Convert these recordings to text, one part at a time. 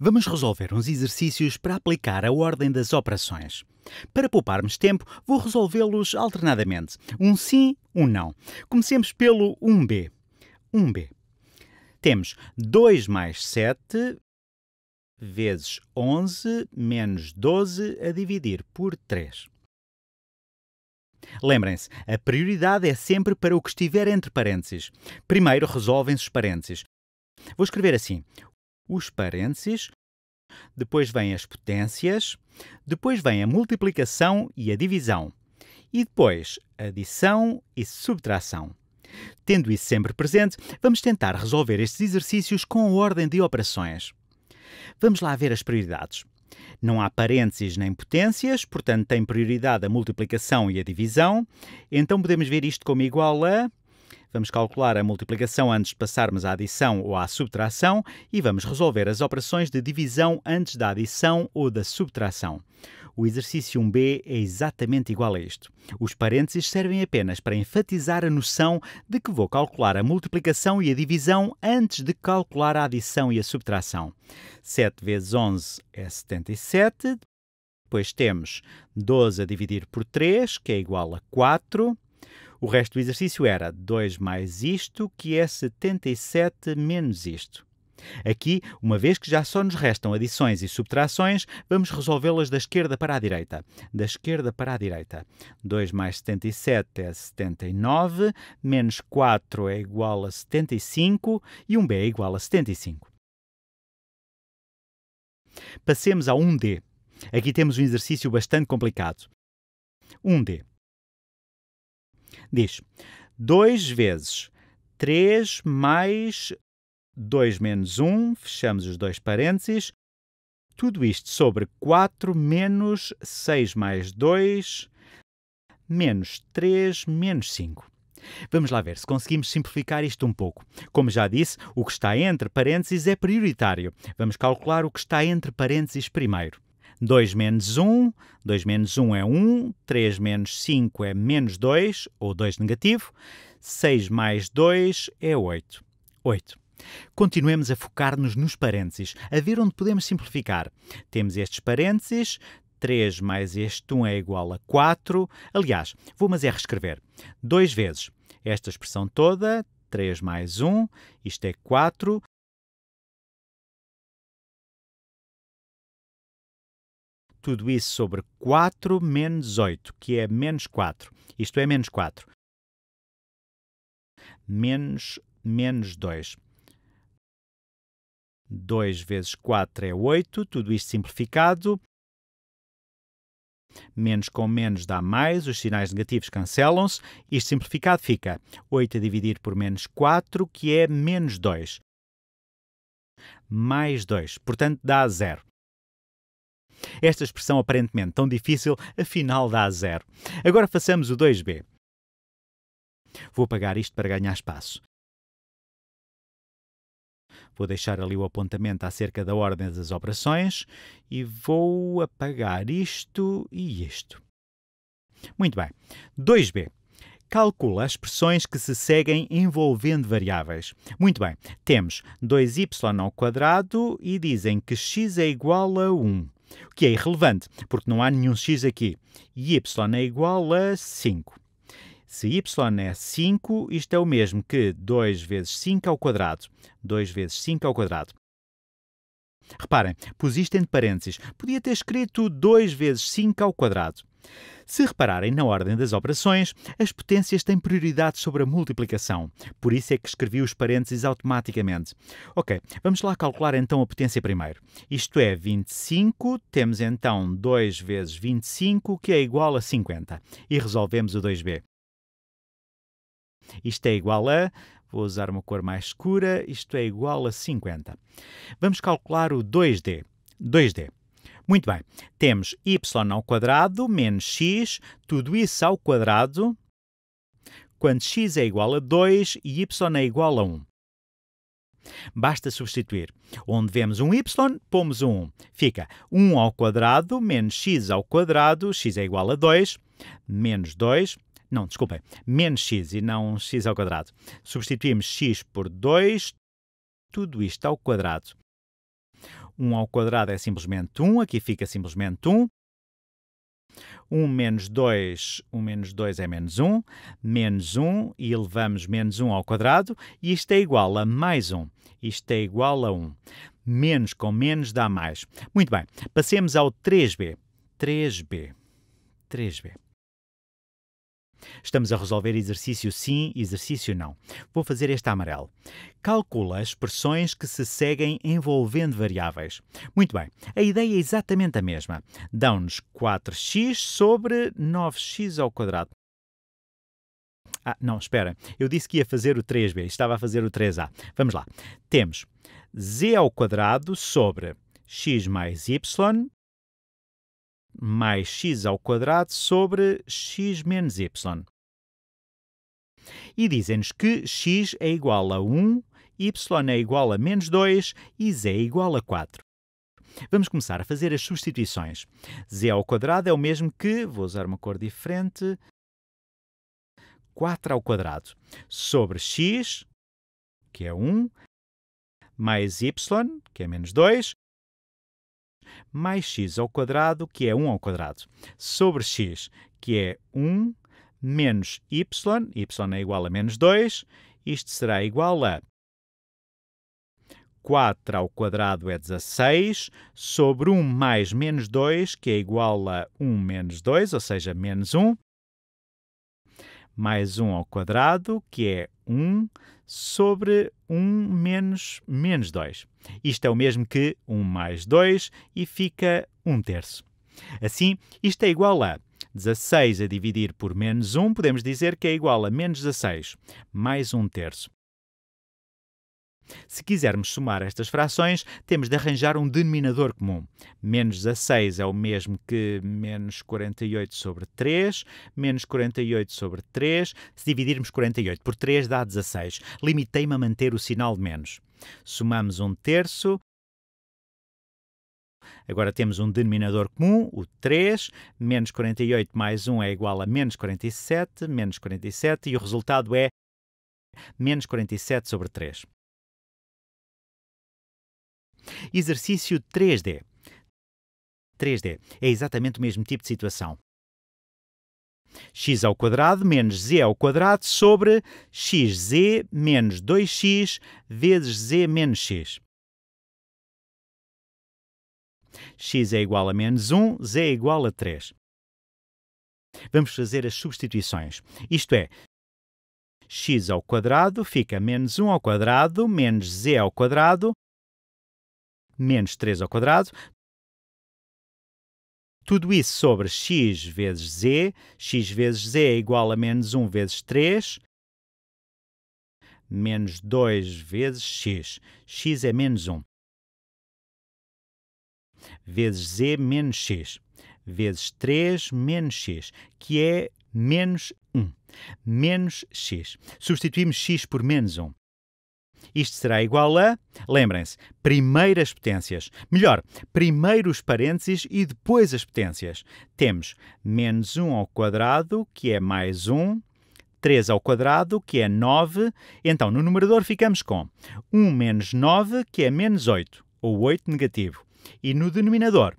Vamos resolver uns exercícios para aplicar a ordem das operações. Para pouparmos tempo, vou resolvê-los alternadamente. Um sim, um não. Comecemos pelo 1b. 1b. Temos 2 mais 7 vezes 11 menos 12 a dividir por 3. Lembrem-se, a prioridade é sempre para o que estiver entre parênteses. Primeiro resolvem-se os parênteses. Vou escrever assim: os parênteses, depois vêm as potências, depois vem a multiplicação e a divisão, e depois adição e subtração. Tendo isso sempre presente, vamos tentar resolver estes exercícios com a ordem de operações. Vamos lá ver as prioridades. Não há parênteses nem potências, portanto tem prioridade a multiplicação e a divisão. Então podemos ver isto como igual a Vamos calcular a multiplicação antes de passarmos à adição ou à subtração e vamos resolver as operações de divisão antes da adição ou da subtração. O exercício 1b é exatamente igual a isto. Os parênteses servem apenas para enfatizar a noção de que vou calcular a multiplicação e a divisão antes de calcular a adição e a subtração. 7 vezes 11 é 77. Depois temos 12 a dividir por 3, que é igual a 4. O resto do exercício era 2 mais isto, que é 77 menos isto. Aqui, uma vez que já só nos restam adições e subtrações, vamos resolvê-las da esquerda para a direita. Da esquerda para a direita. 2 mais 77 é 79, menos 4 é igual a 75 e 1b é igual a 75. Passemos a 1D. Aqui temos um exercício bastante complicado. 1D. Diz 2 vezes 3 mais 2 menos 1, fechamos os dois parênteses, tudo isto sobre 4 menos 6 mais 2, menos 3 menos 5. Vamos lá ver se conseguimos simplificar isto um pouco. Como já disse, o que está entre parênteses é prioritário. Vamos calcular o que está entre parênteses primeiro. 2 menos 1, 2 menos 1 é 1, 3 menos 5 é menos 2, ou 2 negativo, 6 mais 2 é 8. 8. Continuemos a focar-nos nos parênteses, a ver onde podemos simplificar. Temos estes parênteses, 3 mais este 1 é igual a 4. Aliás, vou mas é reescrever. 2 vezes. Esta expressão toda, 3 mais 1, isto é 4, tudo isso sobre 4 menos 8, que é menos 4. Isto é menos 4. Menos menos 2. 2 vezes 4 é 8, tudo isto simplificado. Menos com menos dá mais, os sinais negativos cancelam-se. Isto simplificado fica 8 a dividir por menos 4, que é menos 2. Mais 2, portanto dá 0. Esta expressão aparentemente tão difícil, afinal dá zero. Agora façamos o 2b. Vou apagar isto para ganhar espaço. Vou deixar ali o apontamento acerca da ordem das operações e vou apagar isto e isto. Muito bem. 2b. Calcula as expressões que se seguem envolvendo variáveis. Muito bem, temos 2y ao quadrado e dizem que x é igual a 1 o que é irrelevante, porque não há nenhum x aqui. y é igual a 5. Se y é 5, isto é o mesmo que 2 vezes 5 ao quadrado. 2 vezes 5 ao quadrado. Reparem, pus isto entre parênteses. Podia ter escrito 2 vezes 5 ao quadrado. Se repararem na ordem das operações, as potências têm prioridade sobre a multiplicação. Por isso é que escrevi os parênteses automaticamente. Ok, vamos lá calcular então a potência primeiro. Isto é 25, temos então 2 vezes 25, que é igual a 50. E resolvemos o 2b. Isto é igual a vou usar uma cor mais escura, isto é igual a 50. Vamos calcular o 2D. 2D. Muito bem, temos y ao quadrado menos x, tudo isso ao quadrado, quando x é igual a 2 e y é igual a 1. Basta substituir. Onde vemos um y, pomos um 1. Fica 1 ao quadrado menos x ao quadrado, x é igual a 2, menos 2, não, desculpem, menos x e não x ao quadrado. Substituímos x por 2, tudo isto ao quadrado. 1 ao quadrado é simplesmente 1, aqui fica simplesmente 1. 1 menos 2, 1 menos 2 é menos 1, menos 1, e elevamos menos 1 ao quadrado, e isto é igual a mais 1. Isto é igual a 1. Menos com menos dá mais. Muito bem, passemos ao 3b. 3b. 3b. Estamos a resolver exercício sim, exercício não. Vou fazer este amarelo. Calcula as pressões que se seguem envolvendo variáveis. Muito bem, a ideia é exatamente a mesma. Dão-nos 4x sobre 9x ao quadrado. Ah, não, espera. Eu disse que ia fazer o 3b, estava a fazer o 3a. Vamos lá. Temos z ao quadrado sobre x mais y mais x ao quadrado sobre x menos y. E dizem-nos que x é igual a 1, y é igual a menos 2 e z é igual a 4. Vamos começar a fazer as substituições. z ao quadrado é o mesmo que, vou usar uma cor diferente, 4 ao quadrado, sobre x, que é 1, mais y, que é menos 2, mais x ao quadrado, que é 1 ao quadrado, sobre x, que é 1, menos y, y é igual a menos 2, isto será igual a 4 ao quadrado é 16, sobre 1 mais menos 2, que é igual a 1 menos 2, ou seja, menos 1, mais 1 ao quadrado, que é 1 sobre 1 menos menos 2. Isto é o mesmo que 1 mais 2 e fica 1 terço. Assim, isto é igual a 16 a dividir por menos 1, podemos dizer que é igual a menos 16, mais 1 terço. Se quisermos somar estas frações, temos de arranjar um denominador comum. Menos 16 é o mesmo que menos 48 sobre 3, menos 48 sobre 3. Se dividirmos 48 por 3 dá 16. Limitei-me a manter o sinal de menos. Somamos um terço, Agora temos um denominador comum, o 3, menos 48 mais 1 é igual a menos 47, menos 47, e o resultado é menos 47 sobre 3. Exercício 3D. 3D é exatamente o mesmo tipo de situação. x ao quadrado menos z ao quadrado sobre xz menos 2x vezes z menos x. x é igual a menos 1, z é igual a 3. Vamos fazer as substituições. Isto é, x ao quadrado fica menos 1 ao quadrado menos z ao quadrado menos 3 ao quadrado. Tudo isso sobre x vezes z. x vezes z é igual a menos 1 vezes 3, menos 2 vezes x. x é menos 1. Vezes z menos x. Vezes 3 menos x, que é menos 1. Menos x. Substituímos x por menos 1. Isto será igual a, lembrem-se, primeiras potências. Melhor, primeiro os parênteses e depois as potências. Temos menos 1 ao quadrado, que é mais 1, 3 ao quadrado, que é 9. Então, no numerador ficamos com 1 menos 9, que é menos 8, ou 8 negativo. E no denominador,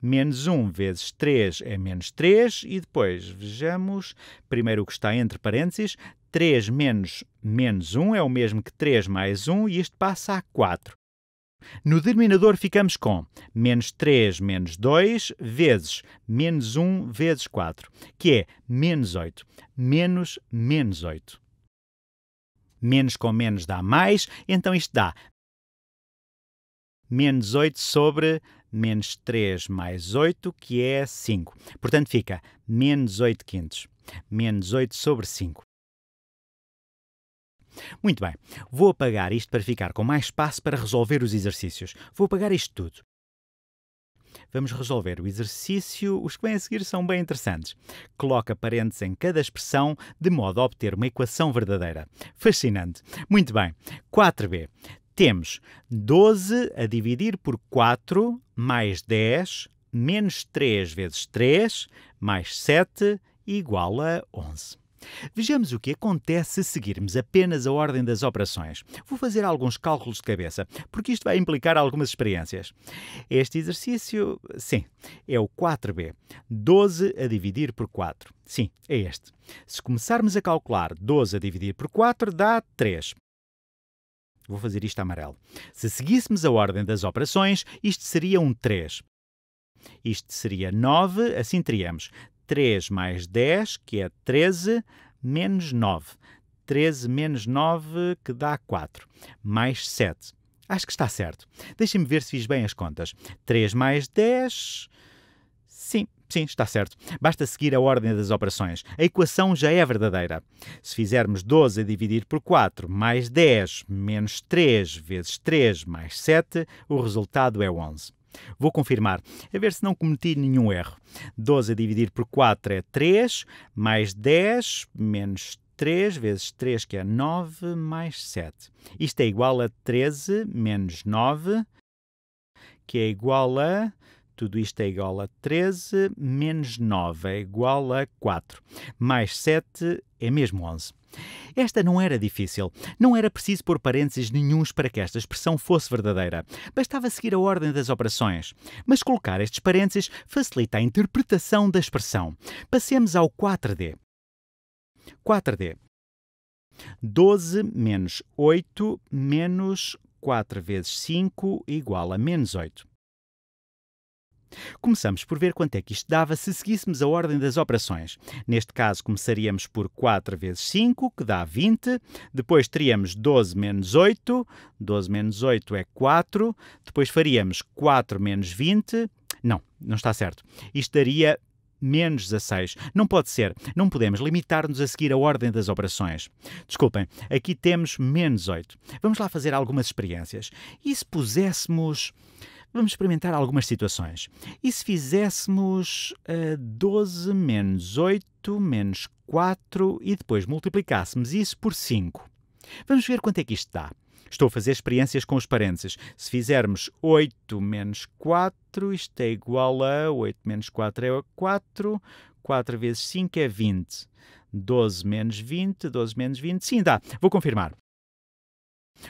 menos 1 vezes 3 é menos 3, e depois vejamos primeiro o que está entre parênteses, 3 menos menos 1 é o mesmo que 3 mais 1 e isto passa a 4. No denominador ficamos com menos 3 menos 2 vezes menos 1 vezes 4, que é menos 8. Menos menos 8. Menos com menos dá mais, então isto dá menos 8 sobre menos 3 mais 8, que é 5. Portanto, fica menos 8 quintos. Menos 8 sobre 5. Muito bem, vou apagar isto para ficar com mais espaço para resolver os exercícios. Vou apagar isto tudo. Vamos resolver o exercício. Os que vêm a seguir são bem interessantes. Coloca parênteses em cada expressão de modo a obter uma equação verdadeira. Fascinante. Muito bem. 4b. Temos 12 a dividir por 4 mais 10 menos 3 vezes 3 mais 7 igual a 11. Vejamos o que acontece se seguirmos apenas a ordem das operações. Vou fazer alguns cálculos de cabeça, porque isto vai implicar algumas experiências. Este exercício, sim, é o 4b. 12 a dividir por 4. Sim, é este. Se começarmos a calcular 12 a dividir por 4, dá 3. Vou fazer isto amarelo. Se seguíssemos a ordem das operações, isto seria um 3. Isto seria 9, assim teríamos 3 mais 10, que é 13, menos 9. 13 menos 9, que dá 4. Mais 7. Acho que está certo. Deixem-me ver se fiz bem as contas. 3 mais 10. Sim, sim, está certo. Basta seguir a ordem das operações. A equação já é verdadeira. Se fizermos 12 a dividir por 4 mais 10 menos 3 vezes 3 mais 7, o resultado é 11. Vou confirmar, a ver se não cometi nenhum erro. 12 a dividir por 4 é 3, mais 10, menos 3 vezes 3, que é 9, mais 7. Isto é igual a 13 menos 9, que é igual a tudo isto é igual a 13, menos 9 é igual a 4, mais 7 é mesmo 11. Esta não era difícil. Não era preciso pôr parênteses nenhums para que esta expressão fosse verdadeira. Bastava seguir a ordem das operações. Mas colocar estes parênteses facilita a interpretação da expressão. Passemos ao 4D. 4D. 12 menos 8 menos 4 vezes 5 igual a menos 8. Começamos por ver quanto é que isto dava se seguíssemos a ordem das operações. Neste caso, começaríamos por 4 vezes 5, que dá 20. Depois teríamos 12 menos 8. 12 menos 8 é 4. Depois faríamos 4 menos 20. Não, não está certo. Isto daria menos 16. Não pode ser. Não podemos limitar-nos a seguir a ordem das operações. Desculpem, aqui temos menos 8. Vamos lá fazer algumas experiências. E se puséssemos Vamos experimentar algumas situações. E se fizéssemos uh, eh, 12 menos 8 menos 4 e depois multiplicássemos isso por 5? Vamos ver quanto é que isto dá. Estou a fazer experiências com os parênteses. Se fizermos 8 menos 4, isto é igual a 8 menos 4 é 4, 4 vezes 5 é 20. 12 menos 20, 12 menos 20, sim, dá. Vou confirmar.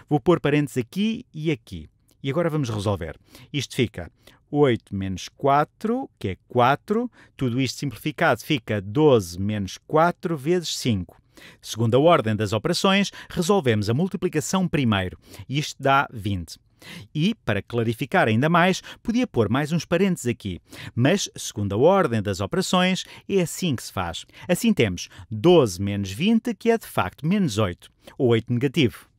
Vou pôr parênteses aqui e aqui. E agora vamos resolver. Isto fica 8 menos 4, que é 4. Tudo isto simplificado fica 12 menos 4 vezes 5. Segundo a ordem das operações, resolvemos a multiplicação primeiro. Isto dá 20. E, para clarificar ainda mais, podia pôr mais uns parênteses aqui. Mas, segundo a ordem das operações, é assim que se faz. Assim temos 12 menos 20, que é de facto menos 8, ou 8 negativo.